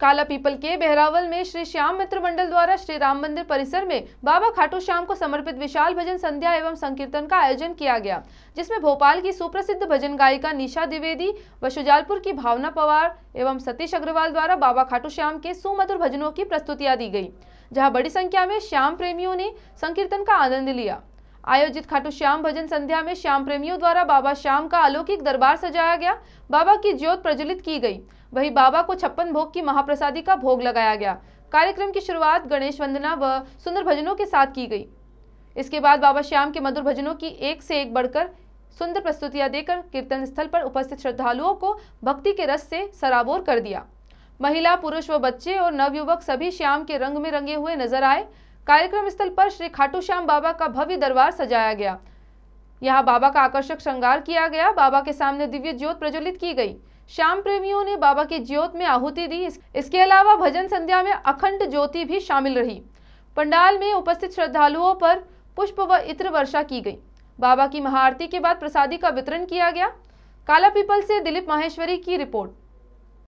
काला पीपल के बेहरावल में श्री श्याम मित्र मंडल द्वारा श्री राम मंदिर परिसर में बाबा खाटू श्याम को समर्पित विशाल भजन संध्या एवं संकीर्तन का आयोजन किया गया जिसमें भोपाल की सुप्रसिद्ध भजन गायिका निशा द्विवेदी व शुजालपुर की भावना पवार एवं सतीश अग्रवाल द्वारा बाबा खाटू श्याम के सुमधुर भजनों की प्रस्तुतियाँ दी गई जहाँ बड़ी संख्या में श्याम प्रेमियों ने संकीर्तन का आनंद लिया आयोजित खाटू श्याम भजन संध्या में श्याम प्रेमियों द्वारा बाबा श्याम का अलौकिक दरबार सजाया गया बाबा की ज्योत प्रज्वलित की गई वहीं बाबा को छप्पन भोग की महाप्रसादी का भोग लगाया गया कार्यक्रम की शुरुआत गणेश वंदना व सुंदर भजनों के साथ की गई इसके बाद बाबा श्याम के मधुर भजनों की एक से एक बढ़कर सुंदर प्रस्तुतियां देकर कीर्तन स्थल पर उपस्थित श्रद्धालुओं को भक्ति के रस से सराबोर कर दिया महिला पुरुष व बच्चे और नवयुवक सभी श्याम के रंग में रंगे हुए नजर आए कार्यक्रम स्थल पर श्री खाटू श्याम बाबा का भव्य दरबार सजाया गया यहाँ बाबा का आकर्षक श्रृंगार किया गया बाबा के सामने दिव्य ज्योत प्रज्वलित की गई श्याम प्रेमियों ने बाबा की ज्योत में आहुति दी इसके अलावा भजन संध्या में अखंड ज्योति भी शामिल रही पंडाल में उपस्थित श्रद्धालुओं पर पुष्प व इत्र वर्षा की गई बाबा की महाआरती के बाद प्रसादी का वितरण किया गया काला पीपल से दिलीप माहेश्वरी की रिपोर्ट